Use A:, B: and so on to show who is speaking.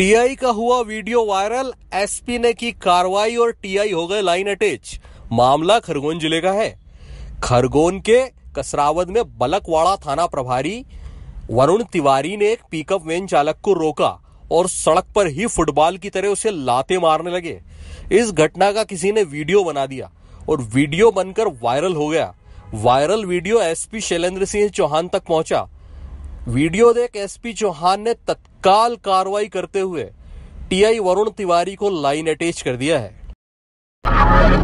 A: TI का हुआ video viral SP ने की कार्रवाई और टीआई हो गए लाइन अटैच मामला खरगोन जिले का है खरगोन के कसरावद में बलकवाड़ा थाना प्रभारी वरुण तिवारी ने एक पिकअप वैन चालक को रोका और सड़क पर ही फुटबॉल की तरह उसे लाते मारने लगे इस घटना का किसी ने वीडियो बना दिया और वीडियो बनकर वायरल हो गया viral video SP Shailendra Singh Chauhan तक पहुंचा वीडियो देख एसपी चौहान ने तत्काल कार्रवाई करते हुए टीआई वरुण तिवारी को लाइन अटैच कर दिया है